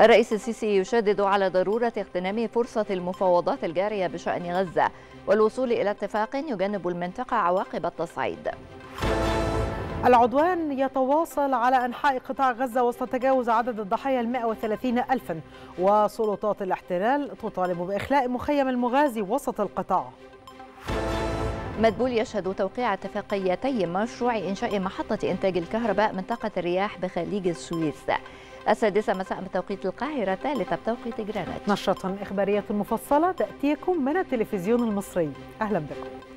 الرئيس السيسي يشدد على ضرورة اغتنام فرصة المفاوضات الجارية بشأن غزة والوصول إلى اتفاق يجنب المنطقة عواقب التصعيد العدوان يتواصل على أنحاء قطاع غزة وسط تجاوز عدد الضحايا المائة وثلاثين ألفا وسلطات الاحتلال تطالب بإخلاء مخيم المغازي وسط القطاع مدبول يشهد توقيع اتفاقيتي مشروع إنشاء محطة إنتاج الكهرباء منطقة الرياح بخليج السويس السادسة مساء بتوقيت القاهرة الثالثة بتوقيت جرانيت نشرة إخبارية مفصلة تأتيكم من التلفزيون المصري أهلا بكم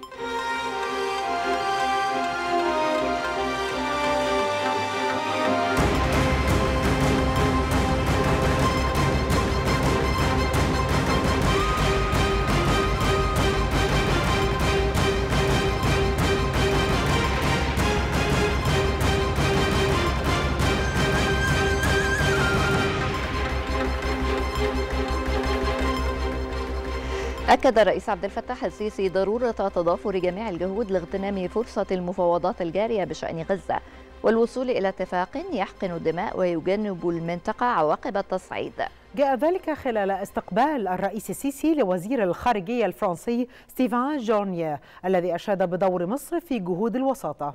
أكد الرئيس عبد الفتاح السيسي ضرورة تضافر جميع الجهود لاغتنام فرصة المفاوضات الجارية بشأن غزة والوصول إلى اتفاق يحقن الدماء ويجنب المنطقة عواقب التصعيد جاء ذلك خلال استقبال الرئيس السيسي لوزير الخارجية الفرنسي ستيفان جورنيه الذي أشاد بدور مصر في جهود الوساطة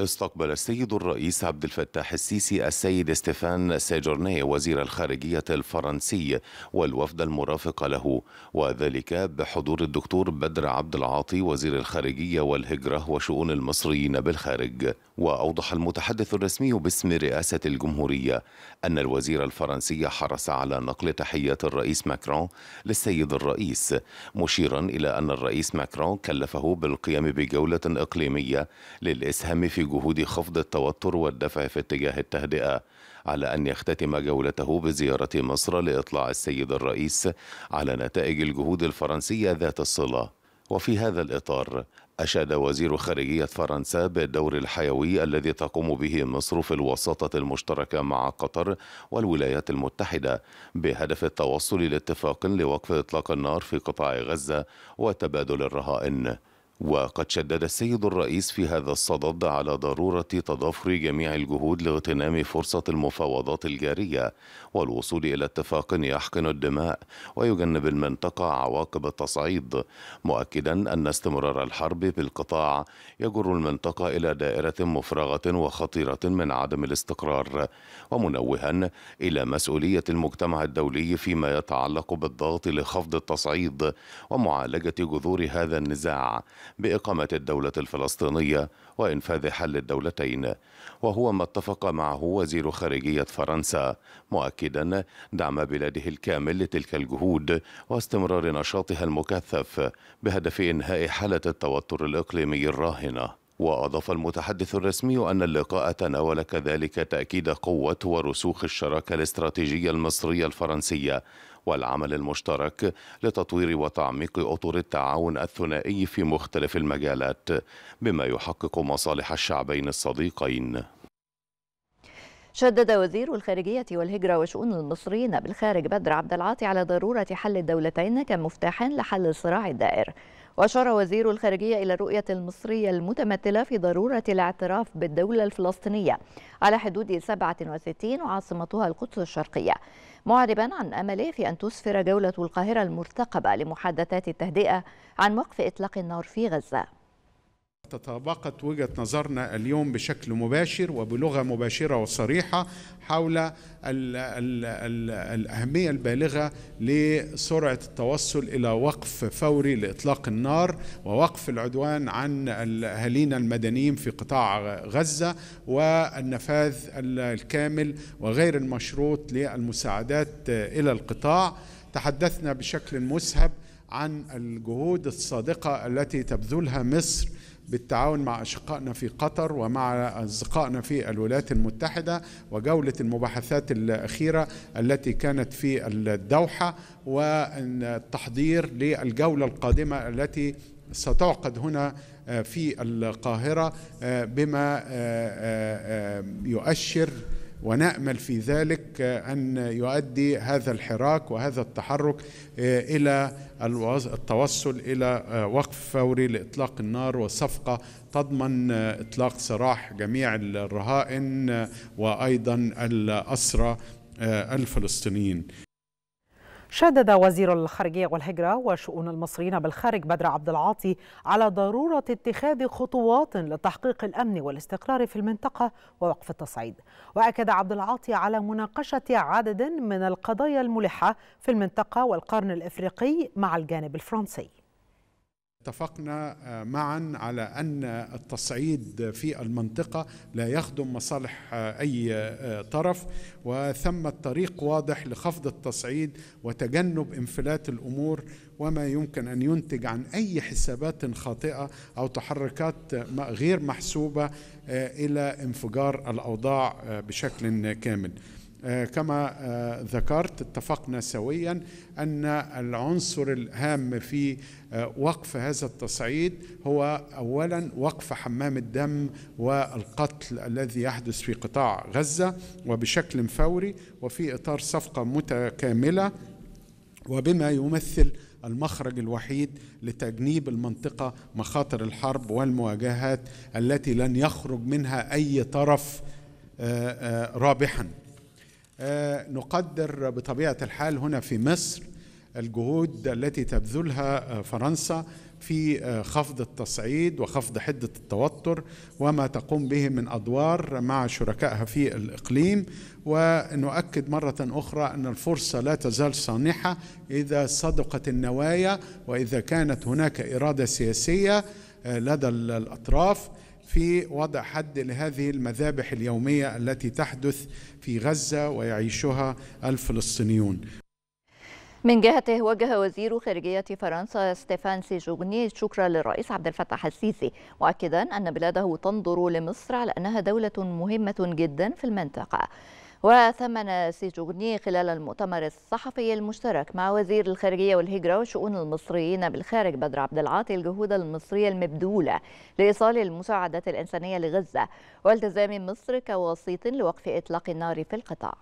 استقبل السيد الرئيس عبد الفتاح السيسي السيد ستيفان سيجورني وزير الخارجية الفرنسي والوفد المرافق له وذلك بحضور الدكتور بدر عبد العاطي وزير الخارجية والهجرة وشؤون المصريين بالخارج وأوضح المتحدث الرسمي باسم رئاسة الجمهورية أن الوزير الفرنسي حرص على نقل تحية الرئيس ماكرون للسيد الرئيس مشيرا إلى أن الرئيس ماكرون كلفه بالقيام بجولة إقليمية للإسهام في جهود خفض التوتر والدفع في اتجاه التهدئة على أن يختتم جولته بزيارة مصر لإطلاع السيد الرئيس على نتائج الجهود الفرنسية ذات الصلة وفي هذا الإطار أشاد وزير خارجية فرنسا بالدور الحيوي الذي تقوم به مصر في الوساطة المشتركة مع قطر والولايات المتحدة بهدف التوصل لاتفاق لوقف إطلاق النار في قطاع غزة وتبادل الرهائن وقد شدد السيد الرئيس في هذا الصدد على ضرورة تضافر جميع الجهود لاغتنام فرصة المفاوضات الجارية والوصول إلى اتفاق يحقن الدماء ويجنب المنطقة عواقب التصعيد مؤكدا أن استمرار الحرب بالقطاع يجر المنطقة إلى دائرة مفرغة وخطيرة من عدم الاستقرار ومنوها إلى مسؤولية المجتمع الدولي فيما يتعلق بالضغط لخفض التصعيد ومعالجة جذور هذا النزاع بإقامة الدولة الفلسطينية وإنفاذ حل الدولتين وهو ما اتفق معه وزير خارجية فرنسا مؤكدا دعم بلاده الكامل لتلك الجهود واستمرار نشاطها المكثف بهدف إنهاء حالة التوتر الإقليمي الراهنة وأضاف المتحدث الرسمي أن اللقاء تناول كذلك تأكيد قوة ورسوخ الشراكة الاستراتيجية المصرية الفرنسية والعمل المشترك لتطوير وتعميق اطر التعاون الثنائي في مختلف المجالات بما يحقق مصالح الشعبين الصديقين شدد وزير الخارجية والهجرة وشؤون المصريين بالخارج بدر عبد العاطي على ضرورة حل الدولتين كمفتاح لحل الصراع الدائر وأشار وزير الخارجية إلى الرؤية المصرية المتمثلة في ضرورة الاعتراف بالدولة الفلسطينية على حدود 67 وعاصمتها القدس الشرقية معربا عن أمله في أن تسفر جولة القاهرة المرتقبة لمحادثات التهدئة عن وقف إطلاق النار في غزة تطابقت وجهة نظرنا اليوم بشكل مباشر وبلغة مباشرة وصريحة حول الـ الـ الـ الأهمية البالغة لسرعة التوصل إلى وقف فوري لإطلاق النار ووقف العدوان عن أهالينا المدنيين في قطاع غزة والنفاذ الكامل وغير المشروط للمساعدات إلى القطاع تحدثنا بشكل مسهب عن الجهود الصادقة التي تبذلها مصر بالتعاون مع أشقائنا في قطر ومع أصدقائنا في الولايات المتحدة وجولة المباحثات الأخيرة التي كانت في الدوحة والتحضير للجولة القادمة التي ستعقد هنا آه، في القاهرة آه، بما آه، يؤشر ونامل في ذلك ان يؤدي هذا الحراك وهذا التحرك آه، الى التوصل الى آه، وقف فوري لاطلاق النار وصفقه تضمن آه، اطلاق سراح جميع الرهائن وايضا الاسرى الفلسطينيين شدد وزير الخارجية والهجرة وشؤون المصريين بالخارج بدر عبد العاطي على ضرورة اتخاذ خطوات لتحقيق الأمن والاستقرار في المنطقة ووقف التصعيد وأكد عبد العاطي على مناقشة عدد من القضايا الملحة في المنطقة والقرن الإفريقي مع الجانب الفرنسي اتفقنا آه، معا على ان التصعيد في المنطقه لا يخدم مصالح آه، اي آه، طرف وثم طريق واضح لخفض التصعيد وتجنب انفلات الامور وما يمكن ان ينتج عن اي حسابات خاطئه او تحركات غير محسوبه الى انفجار الاوضاع بشكل كامل آه، كما آه، ذكرت اتفقنا سويا ان العنصر الهام في آه، وقف هذا التصعيد هو اولا وقف حمام الدم والقتل الذي يحدث في قطاع غزه وبشكل فوري وفي اطار صفقه متكامله وبما يمثل المخرج الوحيد لتجنيب المنطقه مخاطر الحرب والمواجهات التي لن يخرج منها اي طرف رابحا آه، نقدر بطبيعه الحال هنا في مصر الجهود التي تبذلها آه، فرنسا في آه، خفض التصعيد وخفض حده التوتر وما تقوم به من ادوار مع شركائها في الاقليم ونؤكد مره اخرى ان الفرصه لا تزال صانحه اذا صدقت النوايا واذا كانت هناك اراده سياسيه لدى الاطراف في وضع حد لهذه المذابح اليوميه التي تحدث في غزه ويعيشها الفلسطينيون من جهته وجه وزير خارجية فرنسا ستيفان سيجوغني شكرا للرئيس عبد الفتاح السيسي مؤكدا أن بلاده تنظر لمصر على أنها دولة مهمة جدا في المنطقة وثمن سيجوغني خلال المؤتمر الصحفي المشترك مع وزير الخارجية والهجرة وشؤون المصريين بالخارج بدر عبد العاطي الجهود المصرية المبذولة لإيصال المساعدات الإنسانية لغزة والتزام مصر كوسيط لوقف إطلاق النار في القطاع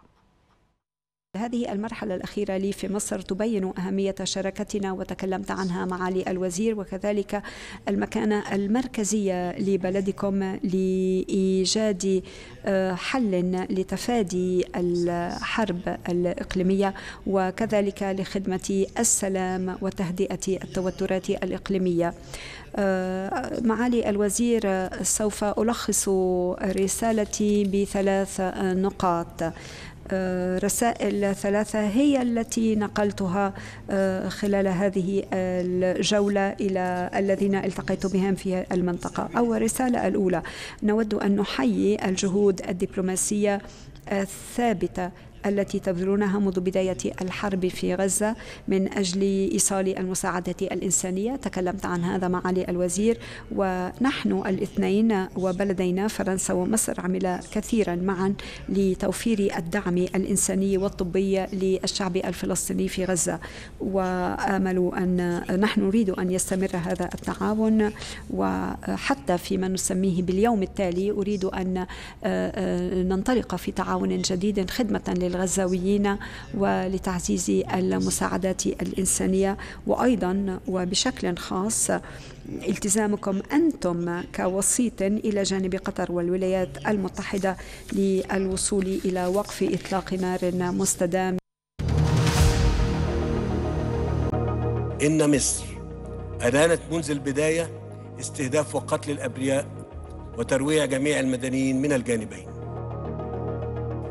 هذه المرحلة الأخيرة لي في مصر تبين أهمية شراكتنا وتكلمت عنها معالي الوزير وكذلك المكانة المركزية لبلدكم لإيجاد آه، حل لتفادي الحرب الإقليمية وكذلك لخدمة السلام وتهدئة التوترات الإقليمية. آه، معالي الوزير سوف ألخص رسالتي بثلاث نقاط. آه، رسائل ثلاثة هي التي نقلتها آه، خلال هذه الجولة إلى الذين التقيت بهم في المنطقة أو رسالة الأولى نود أن نحيي الجهود الدبلوماسية الثابتة التي تبذلونها منذ بداية الحرب في غزة من أجل إيصال المساعدة الإنسانية تكلمت عن هذا معالي الوزير ونحن الاثنين وبلدينا فرنسا ومصر عمل كثيرا معا لتوفير الدعم الإنساني والطبي للشعب الفلسطيني في غزة وآمل أن نحن نريد أن يستمر هذا التعاون وحتى فيما نسميه باليوم التالي أريد أن آه، آه، ننطلق في تعاون جديد خدمة لل للغزاويين ولتعزيز المساعدات الإنسانية وأيضا وبشكل خاص التزامكم أنتم كوسيط إلى جانب قطر والولايات المتحدة للوصول إلى وقف إطلاق نار مستدام إن مصر أدانت منذ البداية استهداف وقتل الأبرياء وترويع جميع المدنيين من الجانبين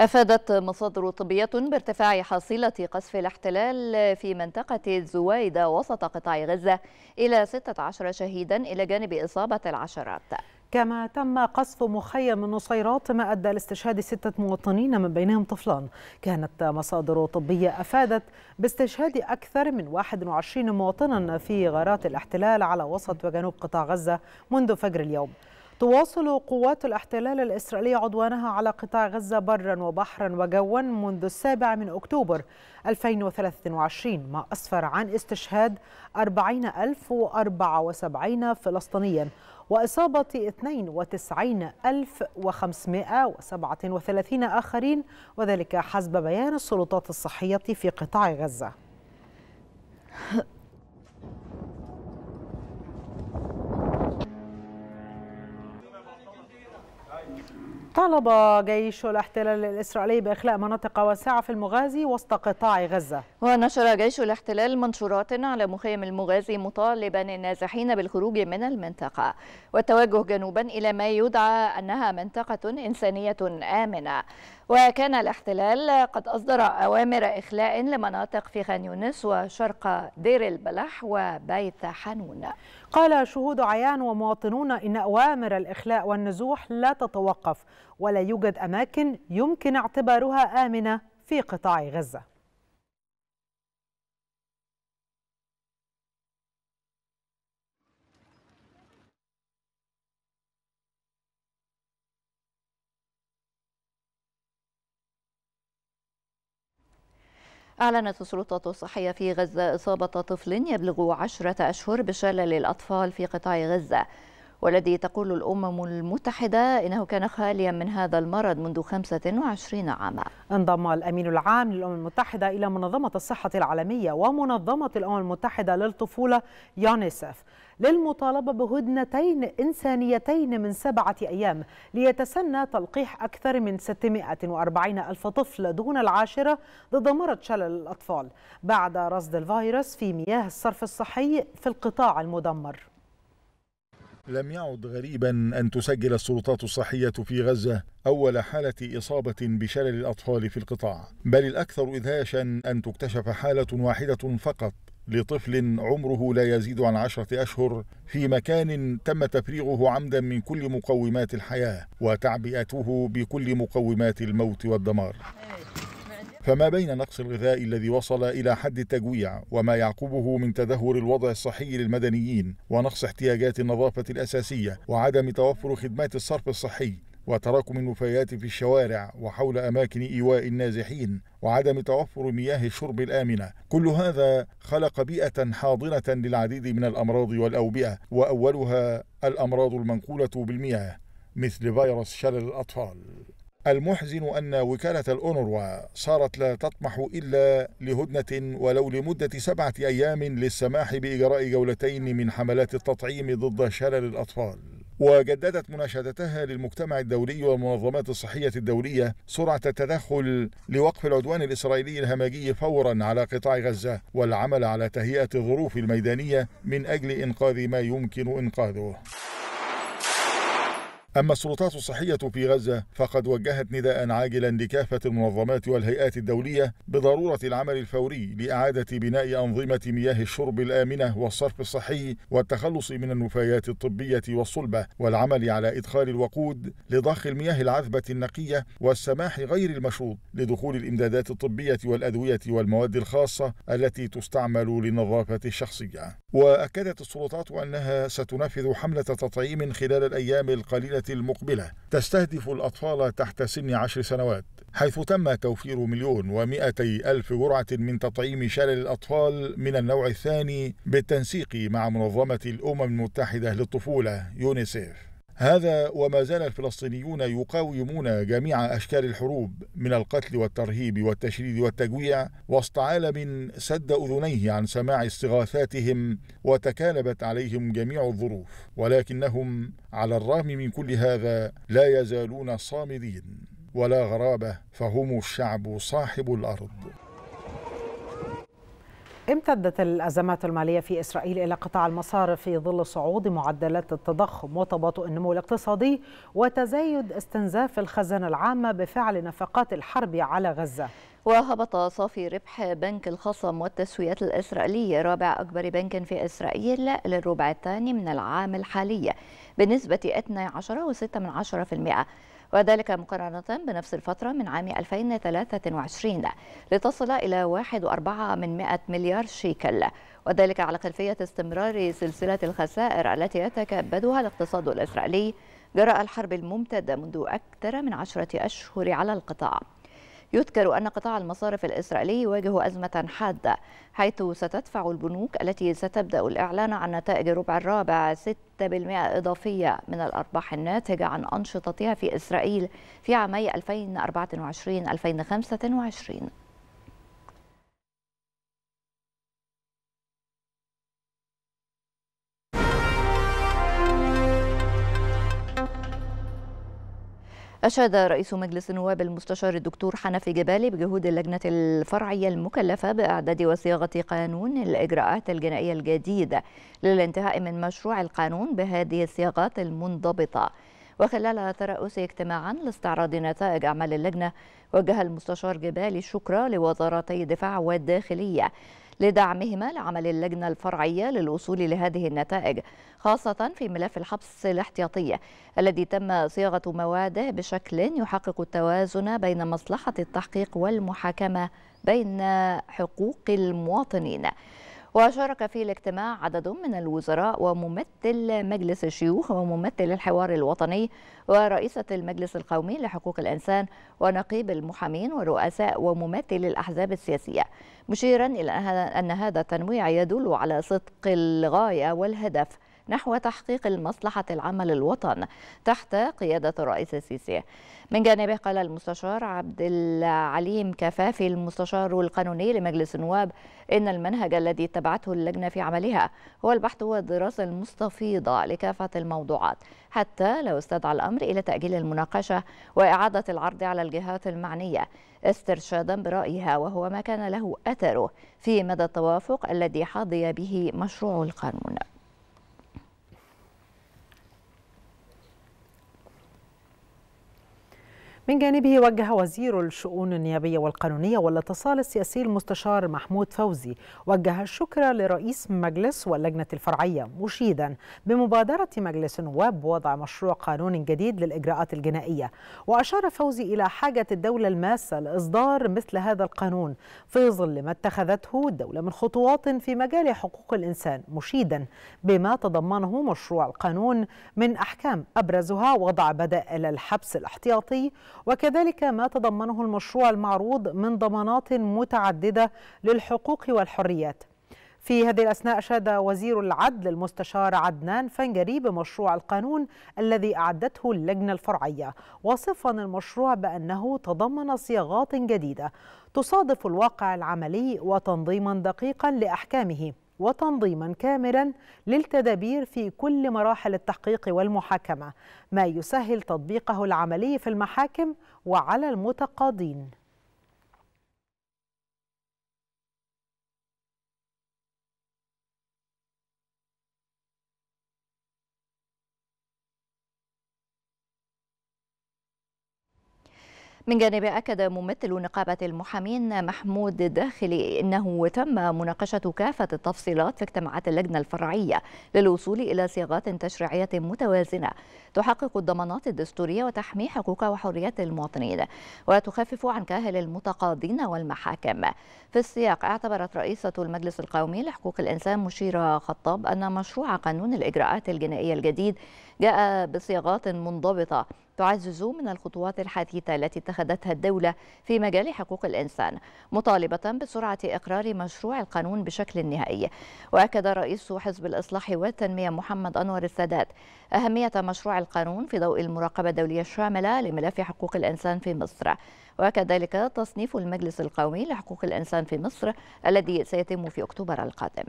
أفادت مصادر طبية بارتفاع حصيلة قصف الاحتلال في منطقة الزويدة وسط قطاع غزة إلى 16 شهيدا إلى جانب إصابة العشرات كما تم قصف مخيم النصيرات ما أدى لاستشهاد ستة مواطنين من بينهم طفلان كانت مصادر طبية أفادت باستشهاد أكثر من 21 مواطنا في غارات الاحتلال على وسط وجنوب قطاع غزة منذ فجر اليوم تواصل قوات الاحتلال الإسرائيلي عدوانها على قطاع غزة برا وبحرا وجوا منذ السابع من أكتوبر 2023 ما أسفر عن استشهاد 40074 فلسطينيا وإصابة 92537 آخرين وذلك حسب بيان السلطات الصحية في قطاع غزة طالب جيش الاحتلال الإسرائيلي بإخلاء مناطق واسعة في المغازي وسط قطاع غزة ونشر جيش الاحتلال منشورات على مخيم المغازي مطالبا النازحين بالخروج من المنطقة والتوجه جنوبا إلى ما يدعى أنها منطقة إنسانية آمنة وكان الاحتلال قد أصدر أوامر إخلاء لمناطق في خان يونس وشرق دير البلح وبيت حنون قال شهود عيان ومواطنون إن أوامر الإخلاء والنزوح لا تتوقف ولا يوجد أماكن يمكن اعتبارها آمنة في قطاع غزة أعلنت السلطات الصحية في غزة إصابة طفل يبلغ عشرة أشهر بشلل الأطفال في قطاع غزة والذي تقول الأمم المتحدة إنه كان خاليا من هذا المرض منذ 25 عاما انضم الأمين العام للأمم المتحدة إلى منظمة الصحة العالمية ومنظمة الأمم المتحدة للطفولة يونيسف للمطالبة بهدنتين إنسانيتين من سبعة أيام ليتسنى تلقيح أكثر من 640 ألف طفل دون العاشرة ضد مرض شلل الأطفال بعد رصد الفيروس في مياه الصرف الصحي في القطاع المدمر لم يعد غريبا أن تسجل السلطات الصحية في غزة أول حالة إصابة بشلل الأطفال في القطاع بل الأكثر إدهاشا أن تكتشف حالة واحدة فقط لطفل عمره لا يزيد عن عشرة أشهر في مكان تم تفريغه عمدا من كل مقومات الحياة وتعبئته بكل مقومات الموت والدمار فما بين نقص الغذاء الذي وصل إلى حد التجويع وما يعقبه من تدهور الوضع الصحي للمدنيين ونقص احتياجات النظافة الأساسية وعدم توفر خدمات الصرف الصحي وتراكم النفايات في الشوارع وحول أماكن إيواء النازحين وعدم توفر مياه الشرب الآمنة كل هذا خلق بيئة حاضنة للعديد من الأمراض والأوبئة وأولها الأمراض المنقولة بالمياه مثل فيروس شلل الأطفال المحزن أن وكالة الأونروا صارت لا تطمح إلا لهدنة ولو لمدة سبعة أيام للسماح بإجراء جولتين من حملات التطعيم ضد شلل الأطفال وجددت مناشدتها للمجتمع الدولي والمنظمات الصحية الدولية سرعة التدخل لوقف العدوان الإسرائيلي الهمجي فورا على قطاع غزة والعمل على تهيئة الظروف الميدانية من أجل إنقاذ ما يمكن إنقاذه أما السلطات الصحية في غزة فقد وجهت نداء عاجلا لكافة المنظمات والهيئات الدولية بضرورة العمل الفوري لإعادة بناء أنظمة مياه الشرب الآمنة والصرف الصحي والتخلص من النفايات الطبية والصلبة والعمل على إدخال الوقود لضخ المياه العذبة النقية والسماح غير المشروط لدخول الإمدادات الطبية والأدوية والمواد الخاصة التي تستعمل للنظافة الشخصية وأكدت السلطات أنها ستنفذ حملة تطعيم خلال الأيام القليلة المقبلة تستهدف الأطفال تحت سن عشر سنوات حيث تم توفير مليون ومئتي ألف جرعة من تطعيم شلل الأطفال من النوع الثاني بالتنسيق مع منظمة الأمم المتحدة للطفولة يونيسيف هذا وما زال الفلسطينيون يقاومون جميع أشكال الحروب من القتل والترهيب والتشريد والتجويع وسط عالم سد أذنيه عن سماع استغاثاتهم وتكالبت عليهم جميع الظروف ولكنهم على الرغم من كل هذا لا يزالون صامدين ولا غرابة فهم الشعب صاحب الأرض امتدت الأزمات المالية في إسرائيل إلى قطاع المصارف في ظل صعود معدلات التضخم وتباطؤ النمو الاقتصادي وتزايد استنزاف الخزانة العامة بفعل نفقات الحرب على غزة وهبط صافي ربح بنك الخصم والتسويات الإسرائيلية رابع أكبر بنك في إسرائيل للربع الثاني من العام الحالي بنسبة 12.6% وذلك مقارنة بنفس الفترة من عام 2023 لتصل إلى 1.4 مليار شيكل وذلك على خلفية استمرار سلسلة الخسائر التي يتكبدها الاقتصاد الإسرائيلي جراء الحرب الممتدة منذ أكثر من عشرة أشهر على القطاع يذكر أن قطاع المصارف الإسرائيلي يواجه أزمة حادة حيث ستدفع البنوك التي ستبدأ الإعلان عن نتائج الربع الرابع 6% إضافية من الأرباح الناتجة عن أنشطتها في إسرائيل في عامي 2024-2025 أشاد رئيس مجلس النواب المستشار الدكتور حنفي جبالي بجهود اللجنة الفرعية المكلفة بإعداد وصياغة قانون الإجراءات الجنائية الجديد للانتهاء من مشروع القانون بهذه الصياغات المنضبطة وخلال ترأس اجتماعا لاستعراض نتائج أعمال اللجنة وجه المستشار جبالي الشكر لوزارتي الدفاع والداخلية لدعمهما لعمل اللجنة الفرعية للوصول لهذه النتائج خاصة في ملف الحبس الاحتياطي الذي تم صياغة مواده بشكل يحقق التوازن بين مصلحة التحقيق والمحاكمة بين حقوق المواطنين وشارك في الاجتماع عدد من الوزراء وممثل مجلس الشيوخ وممثل الحوار الوطني ورئيسة المجلس القومي لحقوق الإنسان ونقيب المحامين ورؤساء وممثل الأحزاب السياسية مشيرا إلى أن هذا التنويع يدل على صدق الغاية والهدف نحو تحقيق المصلحة العامة للوطن تحت قيادة الرئيس السيسي من جانبه قال المستشار عبد العليم كفافي المستشار القانوني لمجلس النواب إن المنهج الذي اتبعته اللجنة في عملها هو البحث والدراسة المستفيضة لكافة الموضوعات حتى لو استدعى الأمر إلى تأجيل المناقشة وإعادة العرض على الجهات المعنية استرشادا برأيها وهو ما كان له أثره في مدى التوافق الذي حظي به مشروع القانون من جانبه وجه وزير الشؤون النيابية والقانونية والاتصال السياسي المستشار محمود فوزي وجه الشكر لرئيس مجلس واللجنة الفرعية مشيدا بمبادرة مجلس النواب بوضع مشروع قانون جديد للإجراءات الجنائية وأشار فوزي إلى حاجة الدولة الماسة لإصدار مثل هذا القانون في ظل ما اتخذته الدولة من خطوات في مجال حقوق الإنسان مشيدا بما تضمنه مشروع القانون من أحكام أبرزها وضع بدائل الحبس الاحتياطي وكذلك ما تضمنه المشروع المعروض من ضمانات متعددة للحقوق والحريات في هذه الأثناء أشاد وزير العدل المستشار عدنان فنجري بمشروع القانون الذي أعدته اللجنة الفرعية وصفا المشروع بأنه تضمن صياغات جديدة تصادف الواقع العملي وتنظيما دقيقا لأحكامه وتنظيما كاملا للتدابير في كل مراحل التحقيق والمحاكمة ما يسهل تطبيقه العملي في المحاكم وعلى المتقاضين من جانب أكد ممثل نقابة المحامين محمود الداخلي أنه تم مناقشة كافة التفصيلات في اجتماعات اللجنة الفرعية للوصول إلى صياغات تشريعية متوازنة تحقق الضمانات الدستورية وتحمي حقوق وحريات المواطنين وتخفف عن كاهل المتقاضين والمحاكم في السياق اعتبرت رئيسة المجلس القومي لحقوق الإنسان مشيرة خطاب أن مشروع قانون الإجراءات الجنائية الجديد جاء بصياغات منضبطة تعزز من الخطوات الحديثة التي اتخذتها الدولة في مجال حقوق الإنسان مطالبة بسرعة إقرار مشروع القانون بشكل نهائي وأكد رئيس حزب الإصلاح والتنمية محمد أنور السادات أهمية مشروع القانون في ضوء المراقبة الدولية الشاملة لملف حقوق الإنسان في مصر وكذلك تصنيف المجلس القومي لحقوق الإنسان في مصر الذي سيتم في أكتوبر القادم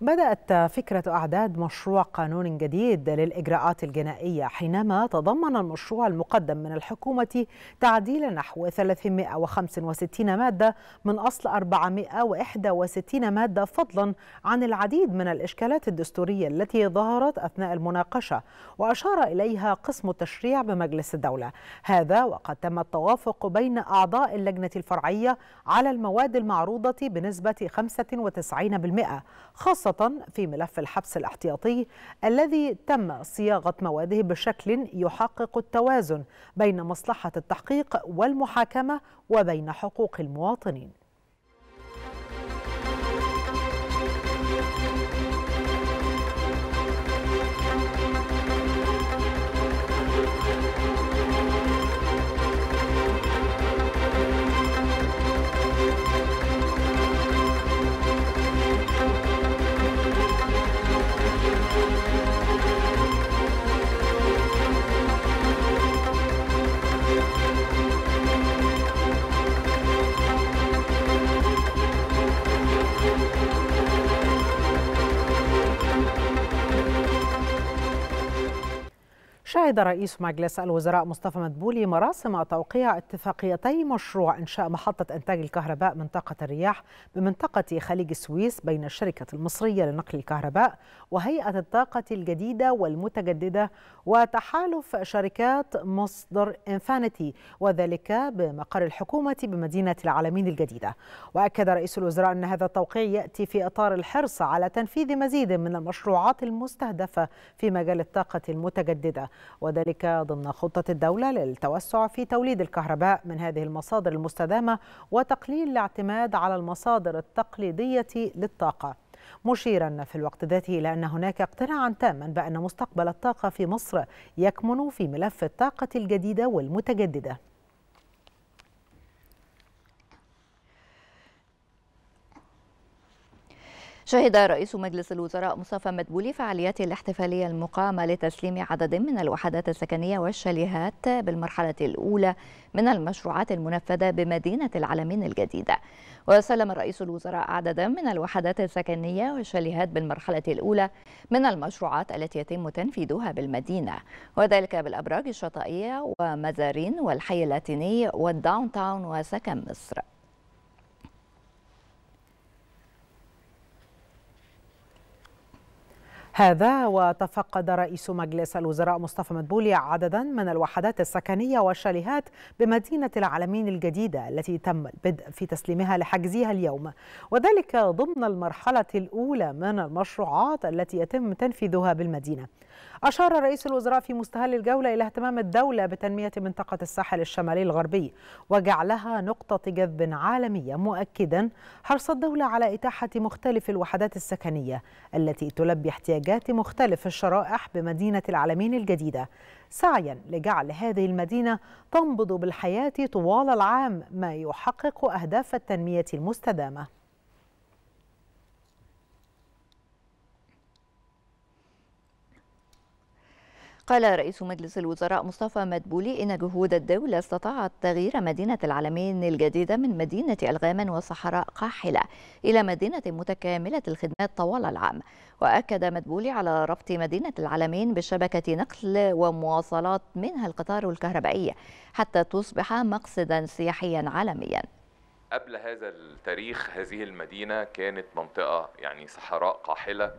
بدأت فكرة إعداد مشروع قانون جديد للإجراءات الجنائية حينما تضمن المشروع المقدم من الحكومة تعديل نحو 365 مادة من أصل 461 مادة فضلا عن العديد من الإشكالات الدستورية التي ظهرت أثناء المناقشة وأشار إليها قسم التشريع بمجلس الدولة هذا وقد تم التوافق بين أعضاء اللجنة الفرعية على المواد المعروضة بنسبة 95% خاصة خاصة في ملف الحبس الاحتياطي الذي تم صياغة مواده بشكل يحقق التوازن بين مصلحة التحقيق والمحاكمة وبين حقوق المواطنين شهد رئيس مجلس الوزراء مصطفى مدبولي مراسم توقيع اتفاقيتي مشروع إنشاء محطة إنتاج الكهرباء منطقة الرياح بمنطقة خليج السويس بين الشركة المصرية لنقل الكهرباء وهيئة الطاقة الجديدة والمتجددة وتحالف شركات مصدر إنفانيتي وذلك بمقر الحكومة بمدينة العالمين الجديدة وأكد رئيس الوزراء أن هذا التوقيع يأتي في إطار الحرص على تنفيذ مزيد من المشروعات المستهدفة في مجال الطاقة المتجددة وذلك ضمن خطة الدولة للتوسع في توليد الكهرباء من هذه المصادر المستدامة وتقليل الاعتماد على المصادر التقليدية للطاقة مشيرا في الوقت ذاته إلى أن هناك اقتناعا تاما بأن مستقبل الطاقة في مصر يكمن في ملف الطاقة الجديدة والمتجددة شهد رئيس مجلس الوزراء مصطفى مدبولي فعاليات الاحتفالية المقامة لتسليم عدد من الوحدات السكنية والشاليهات بالمرحلة الأولى من المشروعات المنفذة بمدينة العلمين الجديدة وسلم رئيس الوزراء عددا من الوحدات السكنية والشاليهات بالمرحلة الأولى من المشروعات التي يتم تنفيذها بالمدينة وذلك بالأبراج الشاطئية ومزارين والحي اللاتيني والداون تاون وسكن مصر هذا وتفقد رئيس مجلس الوزراء مصطفى مدبولي عددا من الوحدات السكنية والشاليهات بمدينة العالمين الجديدة التي تم البدء في تسليمها لحجزها اليوم وذلك ضمن المرحلة الأولى من المشروعات التي يتم تنفيذها بالمدينة أشار رئيس الوزراء في مستهل الجولة إلى اهتمام الدولة بتنمية منطقة الساحل الشمالي الغربي وجعلها نقطة جذب عالمية مؤكدا حرص الدولة على إتاحة مختلف الوحدات السكنية التي تلبي احتياجات منتجات مختلف الشرائح بمدينة العالمين الجديدة سعيا لجعل هذه المدينة تنبض بالحياة طوال العام ما يحقق أهداف التنمية المستدامة قال رئيس مجلس الوزراء مصطفى مدبولي إن جهود الدولة استطاعت تغيير مدينة العالمين الجديدة من مدينة ألغام وصحراء قاحلة إلى مدينة متكاملة الخدمات طوال العام وأكد مدبولي على ربط مدينة العالمين بشبكة نقل ومواصلات منها القطار الكهربائي حتى تصبح مقصدا سياحيا عالميا قبل هذا التاريخ هذه المدينة كانت منطقة يعني صحراء قاحلة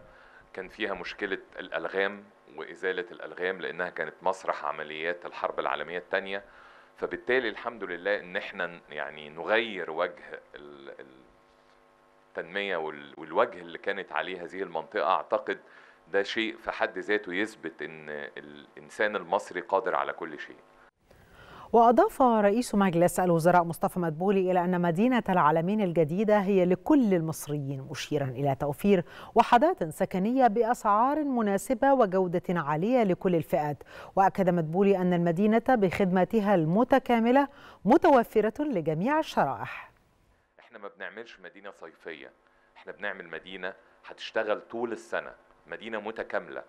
كان فيها مشكلة الألغام وإزالة الألغام لأنها كانت مسرح عمليات الحرب العالمية الثانية فبالتالي الحمد لله إن إحنا يعني نغير وجه التنمية والوجه اللي كانت عليه هذه المنطقة أعتقد ده شيء في حد ذاته يثبت إن الإنسان المصري قادر على كل شيء وأضاف رئيس مجلس الوزراء مصطفى مدبولي إلى أن مدينة العالمين الجديدة هي لكل المصريين مشيرا إلى توفير وحدات سكنية بأسعار مناسبة وجودة عالية لكل الفئات وأكد مدبولي أن المدينة بخدماتها المتكاملة متوفرة لجميع الشرائح احنا ما بنعملش مدينة صيفية احنا بنعمل مدينة هتشتغل طول السنة مدينة متكاملة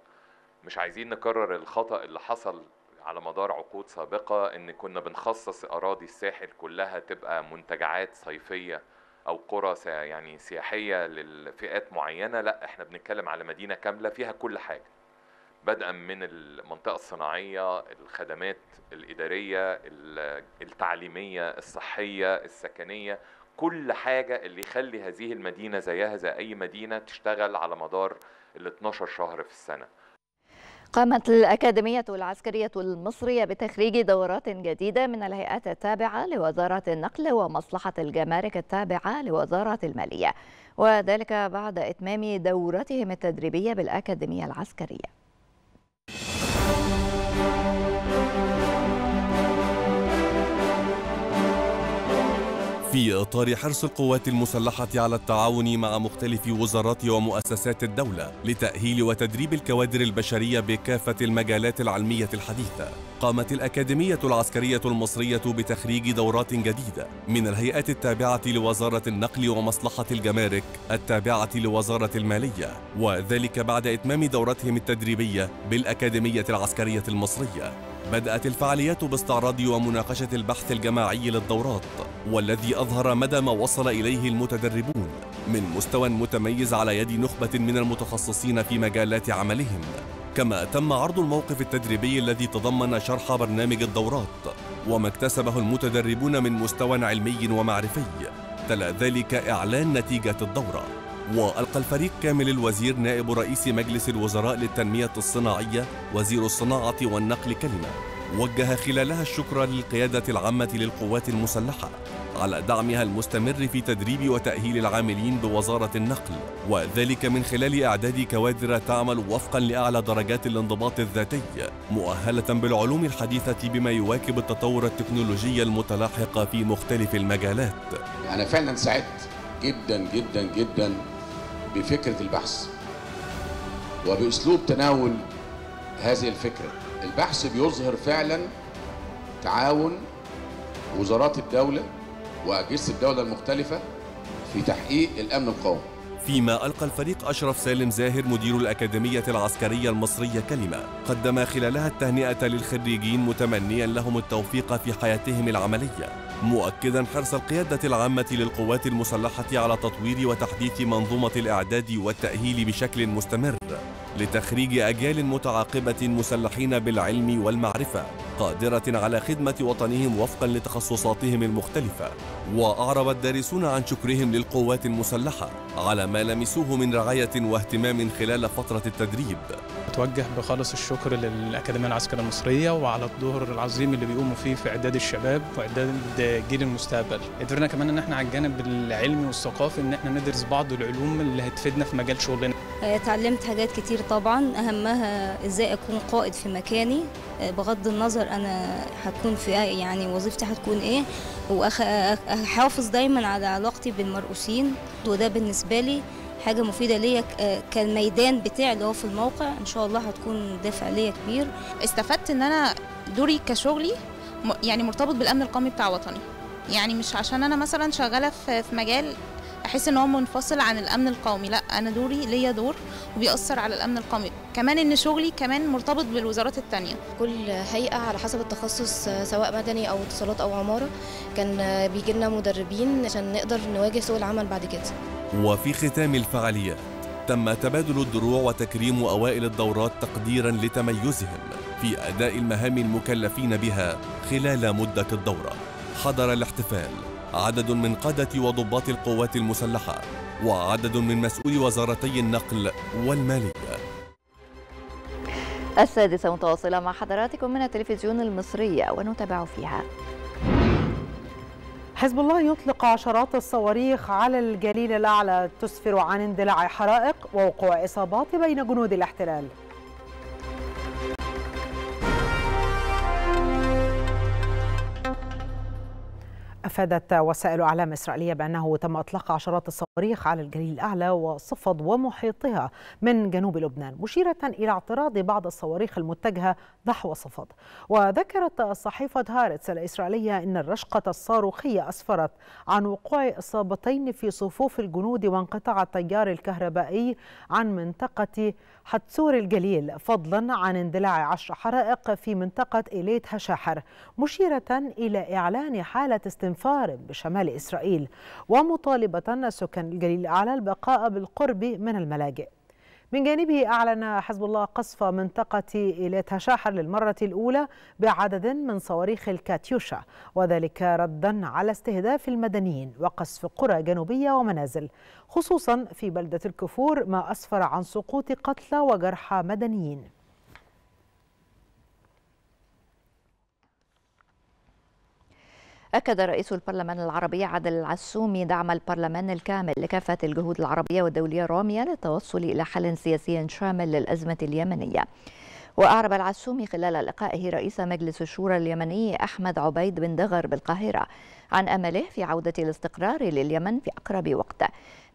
مش عايزين نكرر الخطأ اللي حصل على مدار عقود سابقة ان كنا بنخصص اراضي الساحل كلها تبقى منتجعات صيفية او قرى يعني سياحية لفئات معينة لا احنا بنتكلم على مدينة كاملة فيها كل حاجة بدءا من المنطقة الصناعية الخدمات الإدارية التعليمية الصحية السكنية كل حاجة اللي يخلي هذه المدينة زيها زي أي مدينة تشتغل على مدار ال 12 شهر في السنة قامت الأكاديمية العسكرية المصرية بتخريج دورات جديدة من الهيئات التابعة لوزارة النقل ومصلحة الجمارك التابعة لوزارة المالية وذلك بعد إتمام دورتهم التدريبية بالأكاديمية العسكرية في إطار حرص القوات المسلحة على التعاون مع مختلف وزارات ومؤسسات الدولة لتأهيل وتدريب الكوادر البشرية بكافة المجالات العلمية الحديثة قامت الأكاديمية العسكرية المصرية بتخريج دورات جديدة من الهيئات التابعة لوزارة النقل ومصلحة الجمارك التابعة لوزارة المالية وذلك بعد إتمام دورتهم التدريبية بالأكاديمية العسكرية المصرية بدأت الفعاليات باستعراض ومناقشة البحث الجماعي للدورات والذي أظهر مدى ما وصل إليه المتدربون من مستوى متميز على يد نخبة من المتخصصين في مجالات عملهم كما تم عرض الموقف التدريبي الذي تضمن شرح برنامج الدورات وما اكتسبه المتدربون من مستوى علمي ومعرفي تلا ذلك إعلان نتيجة الدورة وألقى الفريق كامل الوزير نائب رئيس مجلس الوزراء للتنمية الصناعية وزير الصناعة والنقل كلمة وجه خلالها الشكر للقيادة العامة للقوات المسلحة على دعمها المستمر في تدريب وتأهيل العاملين بوزارة النقل وذلك من خلال إعداد كوادر تعمل وفقا لأعلى درجات الانضباط الذاتي مؤهلة بالعلوم الحديثة بما يواكب التطور التكنولوجي المتلاحق في مختلف المجالات أنا فعلا سعدت جدا جدا جدا بفكرة البحث وبأسلوب تناول هذه الفكرة البحث بيظهر فعلا تعاون وزارات الدولة وأجهزة الدولة المختلفة في تحقيق الأمن القومي فيما ألقى الفريق أشرف سالم زاهر مدير الأكاديمية العسكرية المصرية كلمة قدم خلالها التهنئة للخريجين متمنيا لهم التوفيق في حياتهم العملية مؤكدا حرص القيادة العامة للقوات المسلحة على تطوير وتحديث منظومة الإعداد والتأهيل بشكل مستمر لتخريج أجيال متعاقبة مسلحين بالعلم والمعرفة قادرة على خدمة وطنهم وفقا لتخصصاتهم المختلفة وأعرب الدارسون عن شكرهم للقوات المسلحة على ما لمسوه من رعاية واهتمام خلال فترة التدريب أتوجه بخالص الشكر للأكاديمية العسكرية المصرية وعلى الدور العظيم اللي بيقوموا فيه في إعداد الشباب وإعداد جيل المستقبل قدرنا كمان إن إحنا على الجانب العلمي والثقافي إن إحنا ندرس بعض العلوم اللي هتفيدنا في مجال شغلنا آه، اتعلمت حاجات كتير طبعا أهمها إزاي أكون قائد في مكاني آه، بغض النظر انا هكون في يعني وظيفتي هتكون ايه وهحافظ دايما على علاقتي بالمرؤوسين وده بالنسبه لي حاجه مفيده ليا كالميدان بتاعي اللي هو في الموقع ان شاء الله هتكون دافع ليا كبير استفدت ان انا دوري كشغلي يعني مرتبط بالامن القومي بتاع وطني يعني مش عشان انا مثلا شغاله في مجال بحس ان هو منفصل عن الامن القومي لا انا دوري ليا دور وبيأثر على الامن القومي كمان ان شغلي كمان مرتبط بالوزارات الثانيه كل هيئة على حسب التخصص سواء مدني او اتصالات او عمارة كان بيجي لنا مدربين عشان نقدر نواجه سوق العمل بعد كده وفي ختام الفعاليات تم تبادل الدروع وتكريم اوائل الدورات تقديرا لتميزهم في اداء المهام المكلفين بها خلال مده الدوره حضر الاحتفال عدد من قادة وضباط القوات المسلحة وعدد من مسؤولي وزارتي النقل والمالية السادسة متواصلة مع حضراتكم من التلفزيون المصرية ونتابع فيها حزب الله يطلق عشرات الصواريخ على الجليل الأعلى تسفر عن اندلاع حرائق ووقوع إصابات بين جنود الاحتلال أفادت وسائل أعلام إسرائيلية بأنه تم إطلاق عشرات الصواريخ على الجليل الأعلى وصفد ومحيطها من جنوب لبنان مشيرة إلى اعتراض بعض الصواريخ المتجهة نحو صفد وذكرت صحيفة هارتس الإسرائيلية أن الرشقة الصاروخية أسفرت عن وقوع إصابتين في صفوف الجنود وانقطاع التيار الكهربائي عن منطقة حتصور الجليل فضلا عن اندلاع عشر حرائق في منطقة إليت هشاحر مشيرة إلى إعلان حالة استنفار بشمال إسرائيل ومطالبة سكان الجليل على البقاء بالقرب من الملاجئ من جانبه أعلن حزب الله قصف منطقة إيلات شاحر للمرة الأولى بعدد من صواريخ الكاتيوشا وذلك ردا على استهداف المدنيين وقصف قرى جنوبية ومنازل خصوصا في بلدة الكفور ما أسفر عن سقوط قتلى وجرحى مدنيين أكد رئيس البرلمان العربي عادل العسومي دعم البرلمان الكامل لكافة الجهود العربية والدولية الرامية للتوصل إلى حل سياسي شامل للأزمة اليمنية وأعرب العسومي خلال لقائه رئيس مجلس الشورى اليمني أحمد عبيد بن دغر بالقاهرة عن أمله في عودة الاستقرار لليمن في أقرب وقت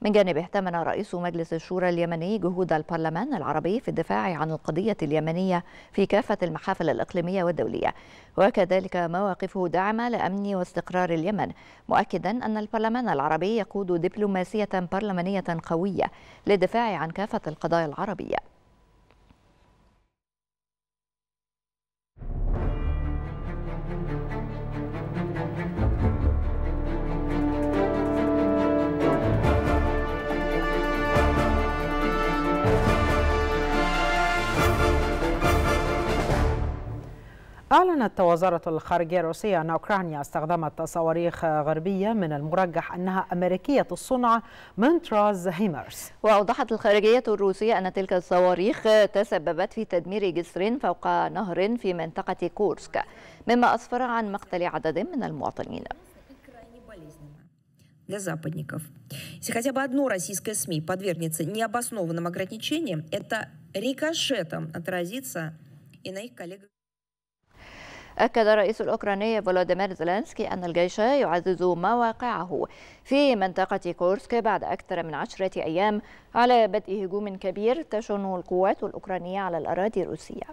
من جانبه اثمن رئيس مجلس الشورى اليمني جهود البرلمان العربي في الدفاع عن القضية اليمنية في كافة المحافل الإقليمية والدولية وكذلك مواقفه داعمة لأمن واستقرار اليمن مؤكدا أن البرلمان العربي يقود دبلوماسية برلمانية قوية للدفاع عن كافة القضايا العربية أعلنت وزارة الخارجية الروسية أن أوكرانيا استخدمت صواريخ غربية من المرجح أنها أمريكية الصنع من تراز هيمرز وأوضحت الخارجية الروسية أن تلك الصواريخ تسببت في تدمير جسر فوق نهر في منطقة كورسك مما أسفر عن مقتل عدد من المواطنين для западников. Если хотя бы одно российское СМИ подвергнется необоснованным ограничениям, это рикошетом отразится и на их коллегах. أكد الرئيس الأوكراني فولوديمير زيلينسكي أن الجيش يعزز مواقعه في منطقة كورسك بعد أكثر من عشرة أيام على بدء هجوم كبير تشن القوات الأوكرانية على الأراضي الروسية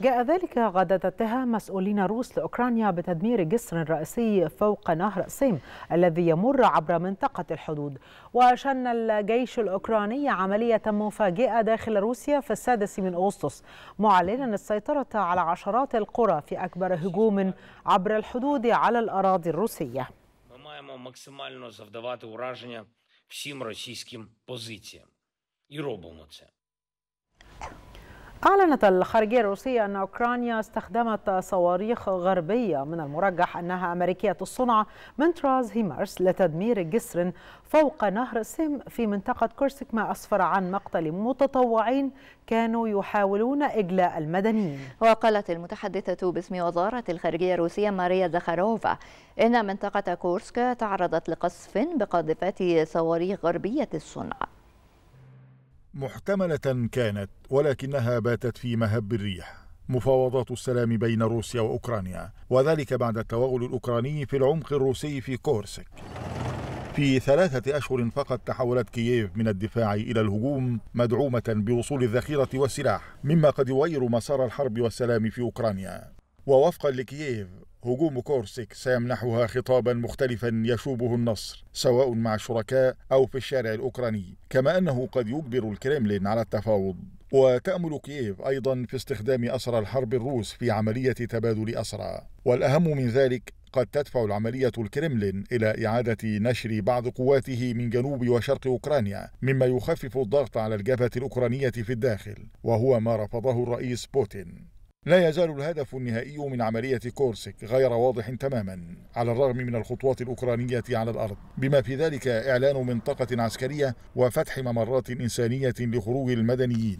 جاء ذلك غدا اتهام مسؤولين روس لأوكرانيا بتدمير جسر رئيسي فوق نهر سيم الذي يمر عبر منطقة الحدود وشن الجيش الأوكراني عملية مفاجئة داخل روسيا في السادس من أغسطس معلنا السيطرة على عشرات القرى في أكبر هجوم عبر الحدود على الأراضي الروسية всім російським позиціям. І робимо це. أعلنت الخارجية الروسية أن أوكرانيا استخدمت صواريخ غربية من المرجح أنها أمريكية الصنع من طراز هيمارس لتدمير جسر فوق نهر سيم في منطقة كورسك ما أسفر عن مقتل متطوعين كانوا يحاولون إجلاء المدنيين وقالت المتحدثة باسم وزارة الخارجية الروسية ماريا زخاروفا إن منطقة كورسك تعرضت لقصف بقاذفات صواريخ غربية الصنع محتملة كانت ولكنها باتت في مهب الريح مفاوضات السلام بين روسيا وأوكرانيا وذلك بعد التوغل الأوكراني في العمق الروسي في كورسك في ثلاثة أشهر فقط تحولت كييف من الدفاع إلى الهجوم مدعومة بوصول الذخيرة والسلاح مما قد يغير مسار الحرب والسلام في أوكرانيا ووفقا لكييف هجوم كورسيك سيمنحها خطابا مختلفا يشوبه النصر سواء مع الشركاء أو في الشارع الأوكراني كما أنه قد يجبر الكريملين على التفاوض وتأمل كييف أيضا في استخدام أسرى الحرب الروس في عملية تبادل أسرى والأهم من ذلك قد تدفع العملية الكريملين إلى إعادة نشر بعض قواته من جنوب وشرق أوكرانيا مما يخفف الضغط على الجبهة الأوكرانية في الداخل وهو ما رفضه الرئيس بوتين لا يزال الهدف النهائي من عملية كورسك غير واضح تماما على الرغم من الخطوات الأوكرانية على الأرض بما في ذلك إعلان منطقة عسكرية وفتح ممرات إنسانية لخروج المدنيين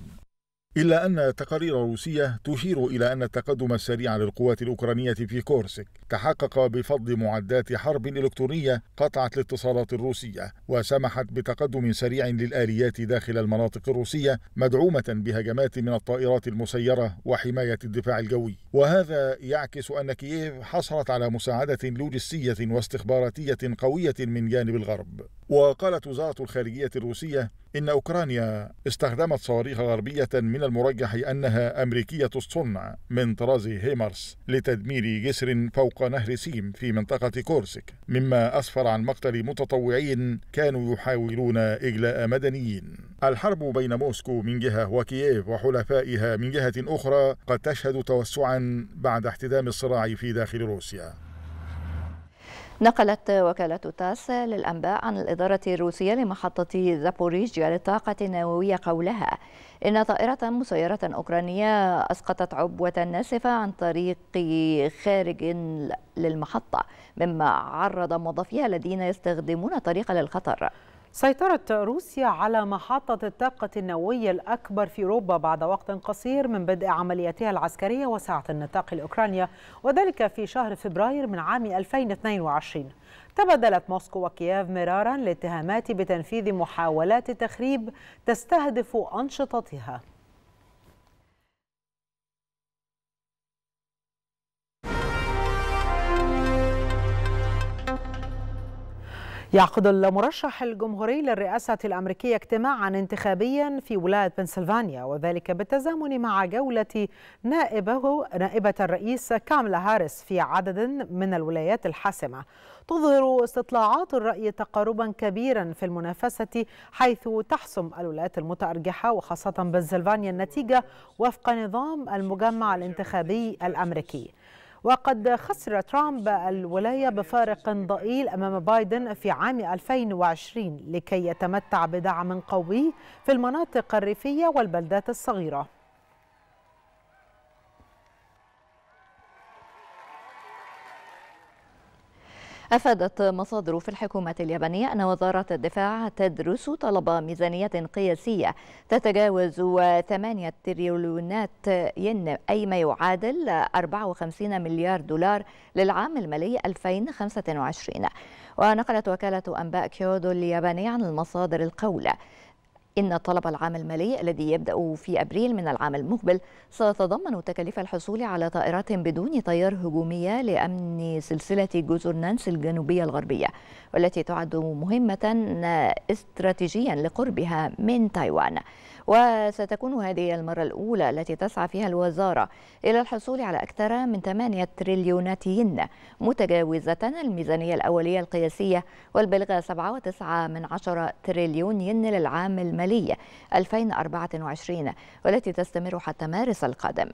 إلا أن تقارير روسية تشير إلى أن التقدم السريع للقوات الأوكرانية في كورسك تحقق بفضل معدات حرب إلكترونية قطعت الاتصالات الروسية وسمحت بتقدم سريع للآليات داخل المناطق الروسية مدعومة بهجمات من الطائرات المسيرة وحماية الدفاع الجوي وهذا يعكس أن كييف حصلت على مساعدة لوجستية واستخباراتية قوية من جانب الغرب وقالت وزارة الخارجية الروسية إن أوكرانيا استخدمت صواريخ غربية من المرجح أنها أمريكية الصنع من طراز هيمرس لتدمير جسر فوق نهر سيم في منطقة كورسك مما أسفر عن مقتل متطوعين كانوا يحاولون إجلاء مدنيين الحرب بين موسكو من جهة وكييف وحلفائها من جهة أخرى قد تشهد توسعا بعد احتدام الصراع في داخل روسيا نقلت وكالة تاس للأنباء عن الإدارة الروسية لمحطة زابوريجيا للطاقة النووية قولها إن طائرة مسيرة أوكرانية أسقطت عبوة ناسفة عن طريق خارج للمحطة مما عرض موظفيها الذين يستخدمون الطريق للخطر سيطرت روسيا على محطة الطاقة النووية الأكبر في أوروبا بعد وقت قصير من بدء عملياتها العسكرية وسعة النطاق لأوكرانيا وذلك في شهر فبراير من عام 2022 تبادلت موسكو وكييف مرارا الاتهامات بتنفيذ محاولات تخريب تستهدف أنشطتها يعقد المرشح الجمهوري للرئاسة الأمريكية اجتماعا انتخابيا في ولاية بنسلفانيا وذلك بالتزامن مع جولة نائبه نائبة الرئيس كاملا هاريس في عدد من الولايات الحاسمة تظهر استطلاعات الرأي تقاربا كبيرا في المنافسة حيث تحسم الولايات المتأرجحة وخاصة بنسلفانيا النتيجة وفق نظام المجمع الانتخابي الأمريكي وقد خسر ترامب الولاية بفارق ضئيل أمام بايدن في عام 2020 لكي يتمتع بدعم قوي في المناطق الريفية والبلدات الصغيرة أفادت مصادر في الحكومة اليابانية أن وزارة الدفاع تدرس طلب ميزانية قياسية تتجاوز 8 تريليونات ين أي ما يعادل 54 مليار دولار للعام المالي 2025 ونقلت وكالة أنباء كيودو اليابانية عن المصادر القولة إن طلب العام المالي الذي يبدأ في أبريل من العام المقبل سيتضمن تكاليف الحصول على طائرات بدون طيار هجومية لأمن سلسلة جزر نانس الجنوبية الغربية والتي تعد مهمة استراتيجيا لقربها من تايوان وستكون هذه المرة الأولى التي تسعى فيها الوزارة إلى الحصول على أكثر من 8 تريليونات ين متجاوزة الميزانية الأولية القياسية والبالغة 7.9 من 10 تريليون ين للعام المالي 2024 والتي تستمر حتى مارس القادم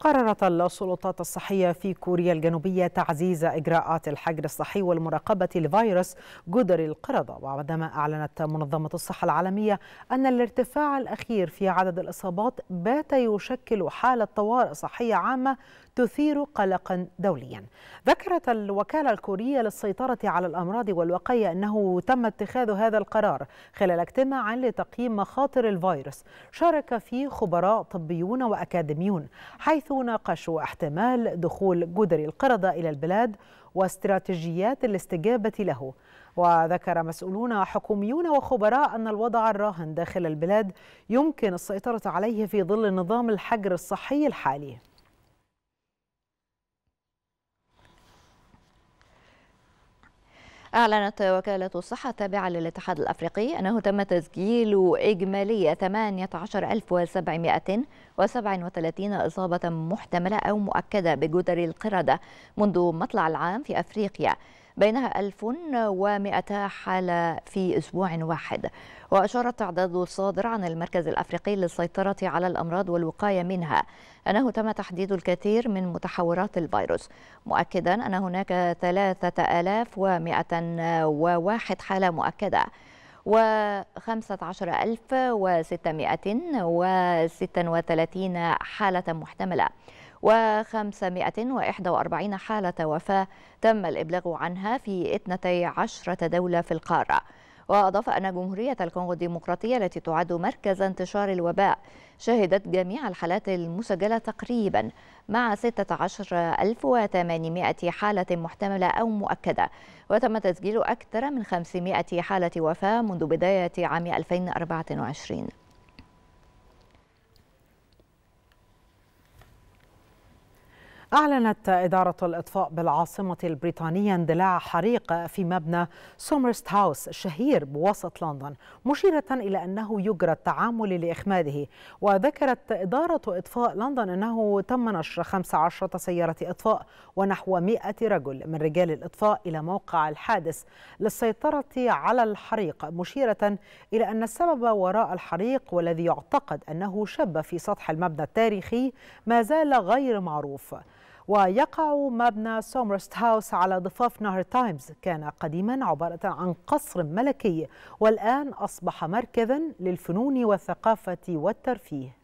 قررت السلطات الصحية في كوريا الجنوبية تعزيز إجراءات الحجر الصحي والمراقبة لفيروس جدر القردة بعدما أعلنت منظمة الصحة العالمية أن الارتفاع الأخير في عدد الإصابات بات يشكل حالة طوارئ صحية عامة تثير قلقا دوليا ذكرت الوكالة الكورية للسيطرة على الأمراض والوقاية أنه تم اتخاذ هذا القرار خلال اجتماع لتقييم مخاطر الفيروس شارك فيه خبراء طبيون وأكاديميون حيث ناقشوا احتمال دخول جدر القردة إلى البلاد واستراتيجيات الاستجابة له وذكر مسؤولون حكوميون وخبراء أن الوضع الراهن داخل البلاد يمكن السيطرة عليه في ظل نظام الحجر الصحي الحالي أعلنت وكالة الصحة التابعة للاتحاد الأفريقي أنه تم تسجيل إجمالي 18737 إصابة محتملة أو مؤكدة بجدر القردة منذ مطلع العام في أفريقيا بينها 1200 حالة في أسبوع واحد وأشار التعداد الصادر عن المركز الأفريقي للسيطرة على الأمراض والوقاية منها أنه تم تحديد الكثير من متحورات الفيروس مؤكدا أن هناك 3101 حالة مؤكدة و15636 حالة محتملة و541 حالة وفاة تم الإبلاغ عنها في 12 دولة في القارة وأضاف أن جمهورية الكونغو الديمقراطية التي تعد مركز انتشار الوباء شهدت جميع الحالات المسجلة تقريبا مع 16800 حالة محتملة أو مؤكدة وتم تسجيل أكثر من 500 حالة وفاة منذ بداية عام 2024 أعلنت إدارة الإطفاء بالعاصمة البريطانية اندلاع حريق في مبنى سومرست هاوس الشهير بوسط لندن مشيرة إلى أنه يجرى التعامل لإخماده وذكرت إدارة إطفاء لندن أنه تم نشر 15 سيارة إطفاء ونحو 100 رجل من رجال الإطفاء إلى موقع الحادث للسيطرة على الحريق مشيرة إلى أن السبب وراء الحريق والذي يعتقد أنه شب في سطح المبنى التاريخي ما زال غير معروف ويقع مبنى سومرست هاوس على ضفاف نهر تايمز كان قديما عبارة عن قصر ملكي والآن أصبح مركزا للفنون والثقافة والترفيه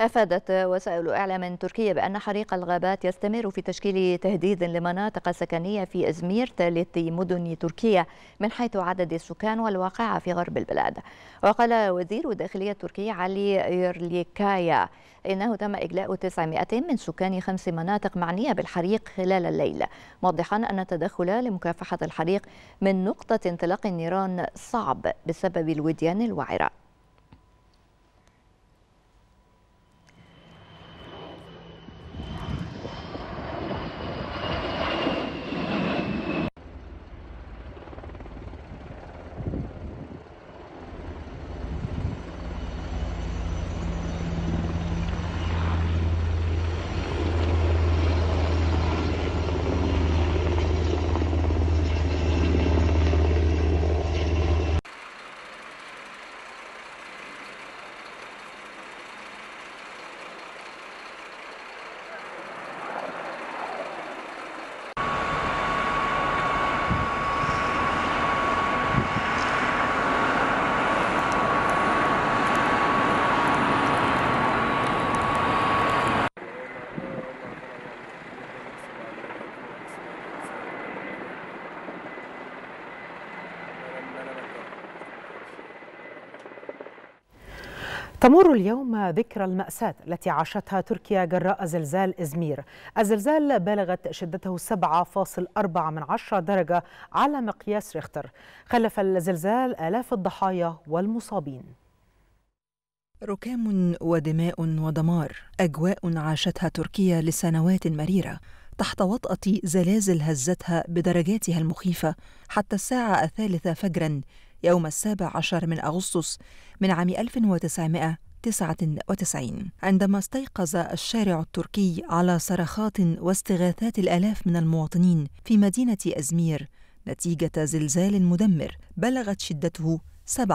أفادت وسائل إعلام تركية بأن حريق الغابات يستمر في تشكيل تهديد لمناطق سكنية في إزمير ثالث مدن تركيا من حيث عدد السكان والواقعة في غرب البلاد وقال وزير الداخلية التركي علي إيرليكايا إنه تم إجلاء 900 من سكان خمس مناطق معنية بالحريق خلال الليل موضحا أن التدخل لمكافحة الحريق من نقطة انطلاق النيران صعب بسبب الوديان الوعره تمر اليوم ذكرى المأساة التي عاشتها تركيا جراء زلزال إزمير الزلزال بلغت شدته 7.4 من عشرة درجة على مقياس ريختر خلف الزلزال آلاف الضحايا والمصابين ركام ودماء ودمار أجواء عاشتها تركيا لسنوات مريرة تحت وطأة زلازل هزتها بدرجاتها المخيفة حتى الساعة الثالثة فجراً يوم السابع عشر من أغسطس من عام 1999 عندما استيقظ الشارع التركي على صرخات واستغاثات الآلاف من المواطنين في مدينة أزمير نتيجة زلزال مدمر بلغت شدته 7.4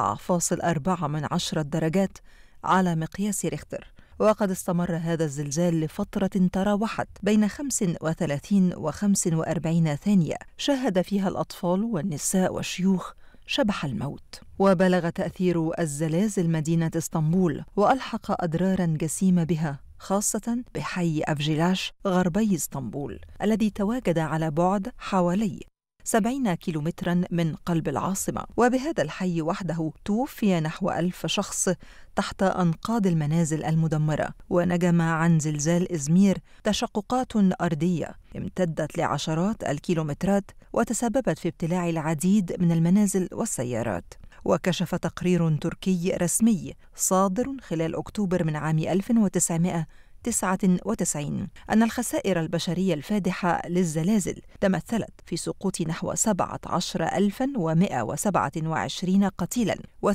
من عشرة درجات على مقياس ريختر وقد استمر هذا الزلزال لفترة تراوحت بين 35 و 45 ثانية شاهد فيها الأطفال والنساء والشيوخ شبح الموت وبلغ تاثير الزلازل مدينه اسطنبول والحق اضرارا جسيمه بها خاصة بحي أفجلاش غربي اسطنبول الذي تواجد على بعد حوالي 70 كيلومترا من قلب العاصمة وبهذا الحي وحده توفي نحو ألف شخص تحت أنقاض المنازل المدمرة ونجم عن زلزال إزمير تشققات أرضية امتدت لعشرات الكيلومترات وتسببت في ابتلاع العديد من المنازل والسيارات وكشف تقرير تركي رسمي صادر خلال أكتوبر من عام 1900 1999 أن الخسائر البشرية الفادحة للزلازل تمثلت في سقوط نحو 17127 قتيلا و43953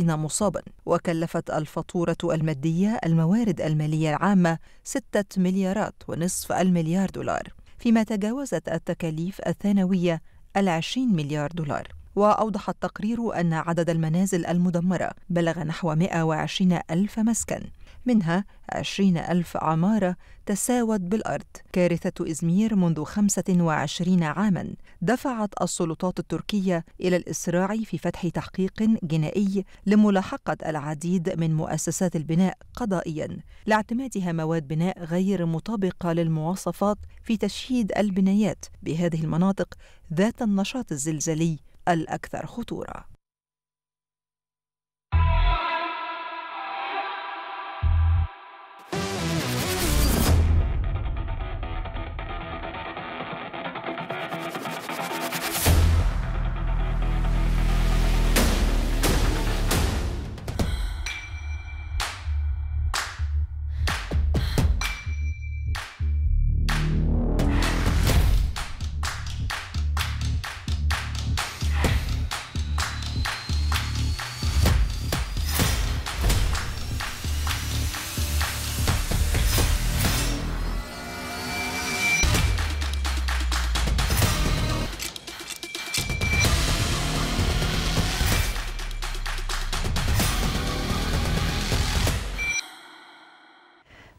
مصابا وكلفت الفاتورة المادية الموارد المالية العامة 6 مليارات ونصف المليار دولار فيما تجاوزت التكاليف الثانوية العشرين مليار دولار وأوضح التقرير أن عدد المنازل المدمرة بلغ نحو 120 ألف مسكن منها 20 ألف عمارة تساوت بالأرض كارثة إزمير منذ 25 عاما دفعت السلطات التركية إلى الإسراع في فتح تحقيق جنائي لملاحقة العديد من مؤسسات البناء قضائيا لاعتمادها مواد بناء غير مطابقة للمواصفات في تشييد البنايات بهذه المناطق ذات النشاط الزلزالي الأكثر خطورة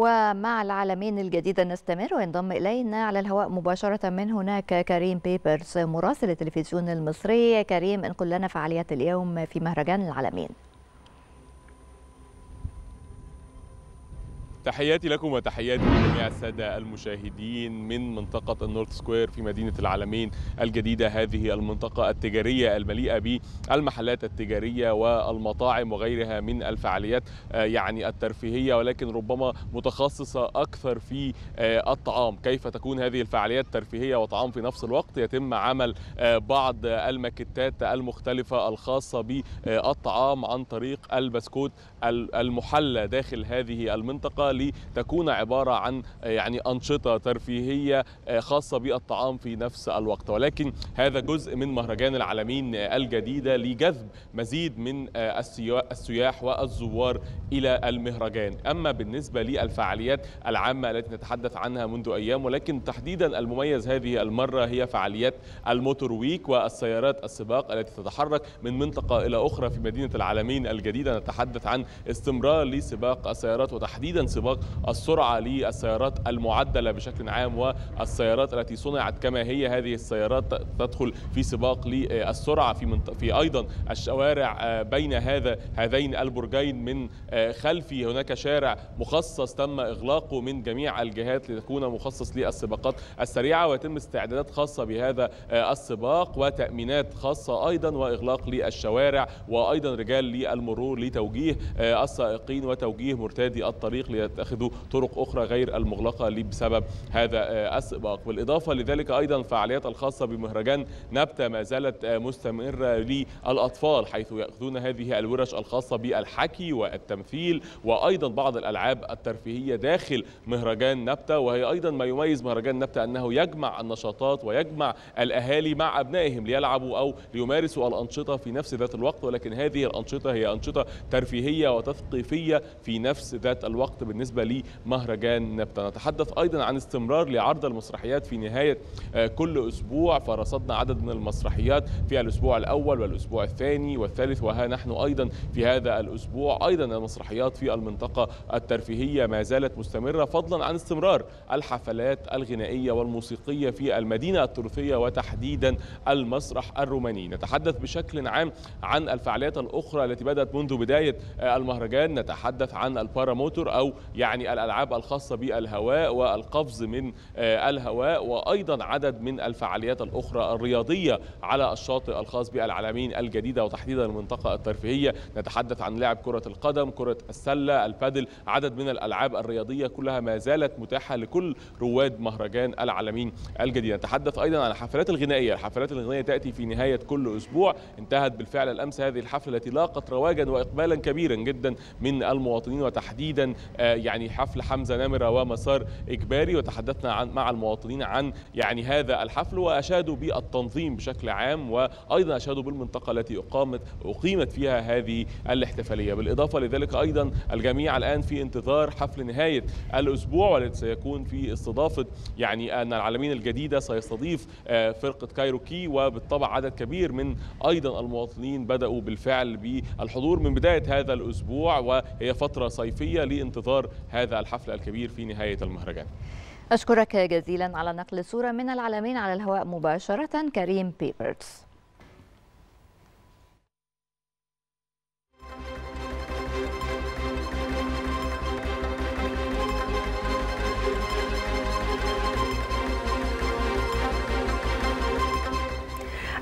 ومع العالمين الجديدة نستمر وينضم إلينا على الهواء مباشرة من هناك كريم بيبرز مراسل التلفزيون المصري كريم انقل لنا فعاليات اليوم في مهرجان العالمين تحياتي لكم وتحياتي لجميع السادة المشاهدين من منطقة النورث سكوير في مدينة العالمين الجديدة هذه المنطقة التجارية المليئة بالمحلات التجارية والمطاعم وغيرها من الفعاليات آه، يعني الترفيهية ولكن ربما متخصصة أكثر في آه، الطعام كيف تكون هذه الفعاليات ترفيهية وطعام في نفس الوقت يتم عمل آه، بعض المكتات المختلفة الخاصة بالطعام عن طريق البسكوت المحلى داخل هذه المنطقة لتكون عباره عن يعني انشطه ترفيهيه آه، خاصه بالطعام في نفس الوقت ولكن هذا جزء من مهرجان العالمين آه، الجديده لجذب مزيد من آه، السياح والزوار الى المهرجان اما بالنسبه للفعاليات العامه التي نتحدث عنها منذ ايام ولكن تحديدا المميز هذه المره هي فعاليات الموتور ويك والسيارات السباق التي تتحرك من منطقه الى اخرى في مدينه العالمين الجديده نتحدث عن استمرار لسباق السيارات وتحديدا سباق سباق السرعة للسيارات المعدلة بشكل عام والسيارات التي صنعت كما هي هذه السيارات تدخل في سباق للسرعة في في أيضا الشوارع آه، بين هذا هذين البرجين من آه، خلفي هناك شارع مخصص تم إغلاقه من جميع الجهات لتكون مخصص للسباقات السريعة ويتم استعدادات خاصة بهذا آه، السباق وتأمينات خاصة أيضا وإغلاق للشوارع وأيضا رجال للمرور لتوجيه السائقين وتوجيه مرتادي الطريق يتخذوا طرق أخرى غير المغلقة لي بسبب هذا السباق بالإضافة لذلك أيضا فعاليات الخاصة بمهرجان نبتة ما زالت مستمرة للأطفال حيث يأخذون هذه الورش الخاصة بالحكي والتمثيل وأيضا بعض الألعاب الترفيهية داخل مهرجان نبتة وهي أيضا ما يميز مهرجان نبتة أنه يجمع النشاطات ويجمع الأهالي مع أبنائهم ليلعبوا أو ليمارسوا الأنشطة في نفس ذات الوقت ولكن هذه الأنشطة هي أنشطة ترفيهية وتثقيفية في نفس ذات الوقت بالنسبة لمهرجان نبتة نتحدث أيضا عن استمرار لعرض المسرحيات في نهاية آه، كل أسبوع فرصدنا عدد من المسرحيات في الأسبوع الأول والأسبوع الثاني والثالث وها نحن أيضا في هذا الأسبوع أيضا المسرحيات في المنطقة الترفيهية ما زالت مستمرة فضلا عن استمرار الحفلات الغنائية والموسيقية في المدينة التراثية وتحديدا المسرح الروماني نتحدث بشكل عام عن الفعاليات الأخرى التي بدأت منذ بداية آه، المهرجان نتحدث عن الباراموتور أو يعني الألعاب الخاصة بالهواء والقفز من آه، الهواء وأيضا عدد من الفعاليات الأخرى الرياضية على الشاطئ الخاص بالعلمين الجديدة وتحديدا المنطقة الترفيهية نتحدث عن لعب كرة القدم كرة السلة البادل عدد من الألعاب الرياضية كلها ما زالت متاحة لكل رواد مهرجان العلمين الجديدة نتحدث أيضا عن الحفلات الغنائية الحفلات الغنائية تأتي في نهاية كل أسبوع انتهت بالفعل الأمس هذه الحفلة التي لاقت رواجا وإقبالا كبيرا جدا من المواطنين وتحديدا آه، يعني يعني حفل حمزة نمرة ومسار إجباري وتحدثنا عن مع المواطنين عن يعني هذا الحفل وأشادوا بالتنظيم بشكل عام وأيضا أشادوا بالمنطقة التي أقامت أقيمت فيها هذه الاحتفالية بالإضافة لذلك أيضا الجميع الآن في انتظار حفل نهاية الأسبوع والذي سيكون في استضافة يعني أن العالمين الجديدة سيستضيف آه، فرقة كايروكي وبالطبع عدد كبير من أيضا المواطنين بدأوا بالفعل بالحضور من بداية هذا الأسبوع وهي فترة صيفية لانتظار هذا الحفل الكبير في نهاية المهرجان أشكرك جزيلا على نقل صورة من العالمين على الهواء مباشرة كريم بيبرتس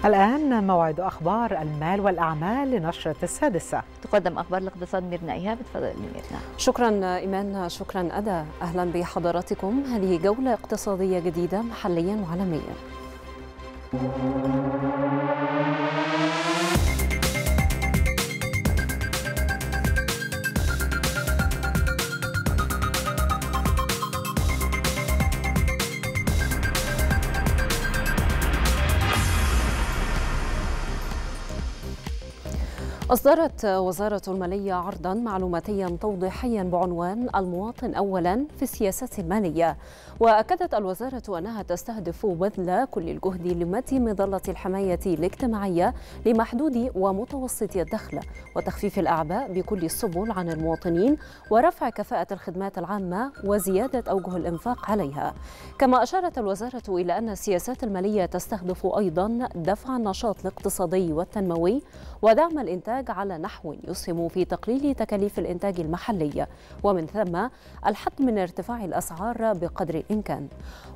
الآن موعد أخبار المال والأعمال لنشرة السادسة تقدم أخبار الاقتصاد ميرنا إيهاب تفضل ميرنا شكرا إيمان شكرا أدا أهلا بحضراتكم هذه جولة اقتصادية جديدة محليا وعالميا أصدرت وزارة المالية عرضا معلوماتيا توضيحيا بعنوان المواطن أولا في السياسة المالية وأكدت الوزارة أنها تستهدف بذل كل الجهد لمد مظلة الحماية الاجتماعية لمحدودي ومتوسطي الدخل وتخفيف الأعباء بكل السبل عن المواطنين ورفع كفاءة الخدمات العامة وزيادة أوجه الإنفاق عليها كما أشارت الوزارة إلى أن السياسات المالية تستهدف أيضا دفع النشاط الاقتصادي والتنموي ودعم الإنتاج الإنتاج على نحو يسهم في تقليل تكاليف الإنتاج المحلي ومن ثم الحد من ارتفاع الأسعار بقدر الإمكان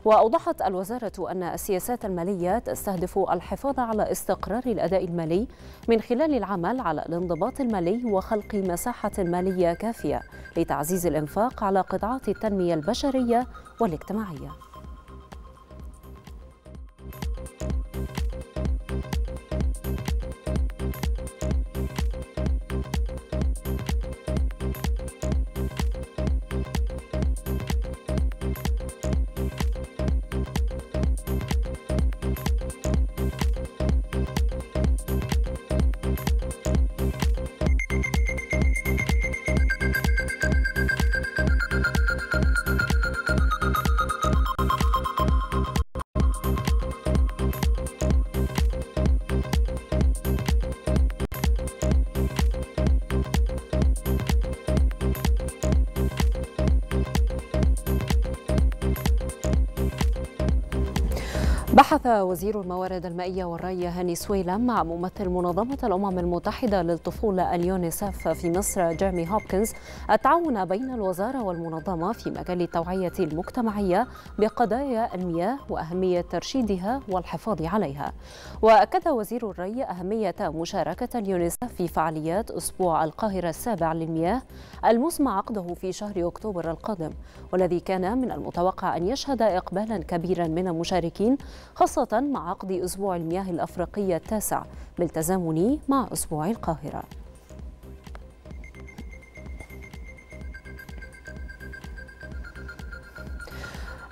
وأوضحت الوزارة أن السياسات المالية تستهدف الحفاظ على استقرار الأداء المالي من خلال العمل على الانضباط المالي وخلق مساحة مالية كافية لتعزيز الإنفاق على قطاعات التنمية البشرية والاجتماعية وزير الموارد المائية والري هاني سويلم مع ممثل منظمة الأمم المتحدة للطفولة اليونيسف في مصر جيرمي هوبكنز التعاون بين الوزارة والمنظمة في مجال التوعية المجتمعية بقضايا المياه وأهمية ترشيدها والحفاظ عليها وأكد وزير الري أهمية مشاركة اليونيسف في فعاليات أسبوع القاهرة السابع للمياه المسمى عقده في شهر أكتوبر القادم والذي كان من المتوقع أن يشهد إقبالا كبيرا من المشاركين خاصة خاصة مع عقد أسبوع المياه الأفريقية التاسع بالتزامن مع أسبوع القاهرة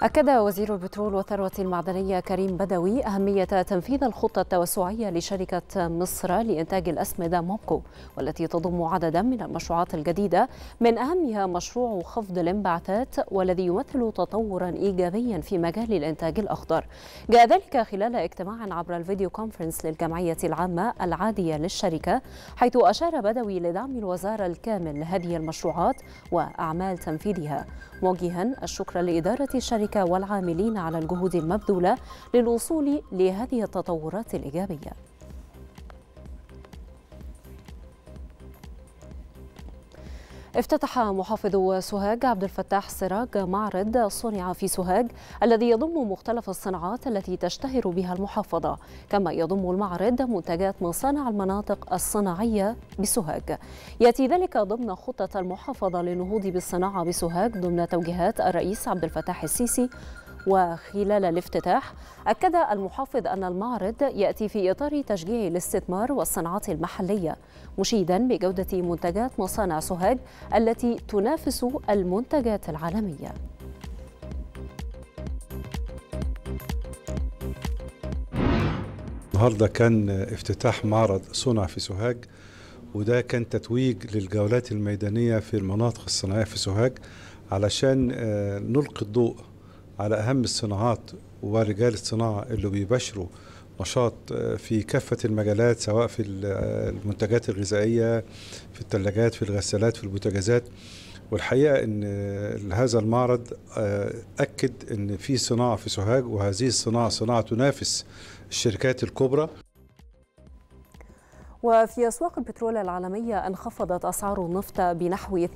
أكد وزير البترول والثروة المعدنية كريم بدوي أهمية تنفيذ الخطة التوسعية لشركة مصر لإنتاج الأسمدة موبكو والتي تضم عددا من المشروعات الجديدة من أهمها مشروع خفض الانبعاثات والذي يمثل تطورا إيجابيا في مجال الإنتاج الأخضر جاء ذلك خلال اجتماع عبر الفيديو كونفرنس للجمعية العامة العادية للشركة حيث أشار بدوي لدعم الوزارة الكامل لهذه المشروعات وأعمال تنفيذها موجها الشكر لإدارة الشركة ذلك والعاملين على الجهود المبذولة للوصول لهذه التطورات الإيجابية افتتح محافظ سوهاج عبد الفتاح سراج معرض صنع في سوهاج الذي يضم مختلف الصناعات التي تشتهر بها المحافظة كما يضم المعرض منتجات مصانع المناطق الصناعية بسوهاج يأتي ذلك ضمن خطة المحافظة للنهوض بالصناعة بسوهاج ضمن توجيهات الرئيس عبد الفتاح السيسي وخلال الافتتاح أكد المحافظ أن المعرض يأتي في إطار تشجيع الاستثمار والصناعات المحلية مشيدا بجودة منتجات مصانع سوهاج التي تنافس المنتجات العالمية النهارده كان افتتاح معرض صنع في سوهاج وده كان تتويج للجولات الميدانيه في المناطق الصناعيه في سوهاج علشان آه، نلقي الضوء على أهم الصناعات ورجال الصناعة اللي بيبشروا نشاط آه، في كافة المجالات سواء في آه، المنتجات الغذائية في الثلاجات في الغسالات في البوتاجازات والحقيقة أن آه، هذا المعرض أكد أن في صناعة في سوهاج وهذه الصناعة صناعة تنافس الشركات الكبرى وفي أسواق البترول العالمية انخفضت أسعار النفط بنحو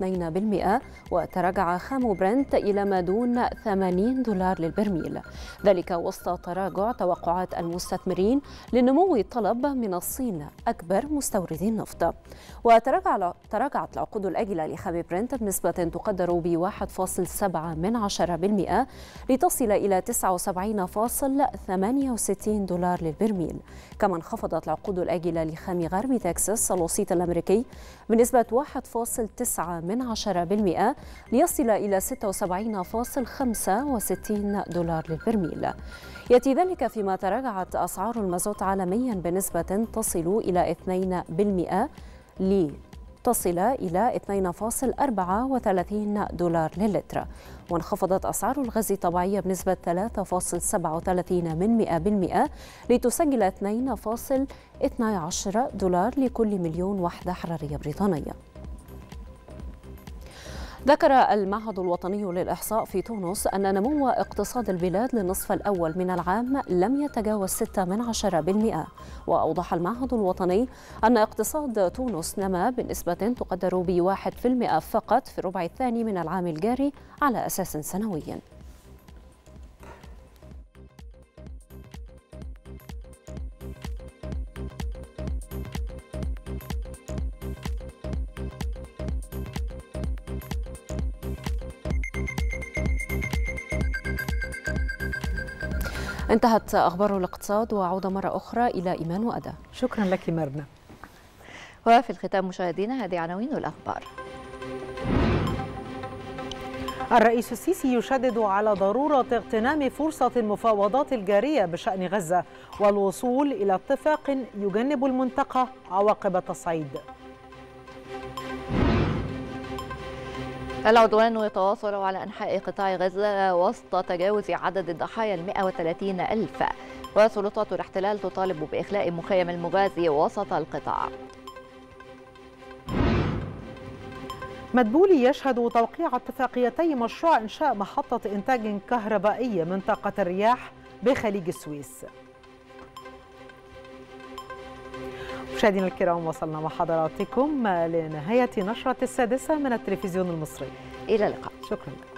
2% وتراجع خام برنت إلى ما دون 80 دولار للبرميل ذلك وسط تراجع توقعات المستثمرين لنمو الطلب من الصين أكبر مستوردي النفط وتراجع تراجعت العقود الآجلة لخام برنت بنسبة تقدر ب 1.7 من 10% لتصل إلى 79.68 دولار للبرميل كما انخفضت العقود الآجلة لخام غرب تكساس الوسيط الأمريكي بنسبة 1.9 من 10% ليصل إلى 76.65 دولار للبرميل يأتي ذلك فيما تراجعت أسعار المازوت عالميا بنسبة تصل إلى 2% لتصل إلى 2.34 دولار للتر وانخفضت أسعار الغاز الطبيعي بنسبة 3.37 من لتسجل 2.12 دولار لكل مليون وحدة حرارية بريطانية ذكر المعهد الوطني للإحصاء في تونس أن نمو اقتصاد البلاد للنصف الأول من العام لم يتجاوز 6 من عشرة بالمئة وأوضح المعهد الوطني أن اقتصاد تونس نما بنسبة تقدر بواحد في المئة فقط في الربع الثاني من العام الجاري على أساس سنوي انتهت أخبار الاقتصاد وعودة مرة أخرى إلى إيمان وأدا شكرا لك مرنا وفي الختام مشاهدينا هذه عناوين الأخبار الرئيس السيسي يشدد على ضرورة اغتنام فرصة المفاوضات الجارية بشأن غزة والوصول إلى اتفاق يجنب المنطقة عواقب التصعيد العدوان يتواصل على أنحاء قطاع غزة وسط تجاوز عدد الضحايا ال 130 ألف وسلطات الاحتلال تطالب بإخلاء مخيم المغازي وسط القطاع مدبولي يشهد توقيع اتفاقيتي مشروع إنشاء محطة إنتاج كهربائية من طاقة الرياح بخليج السويس مشاهدينا الكرام وصلنا مع حضراتكم لنهاية نشرة السادسة من التلفزيون المصري إلى اللقاء شكرا لك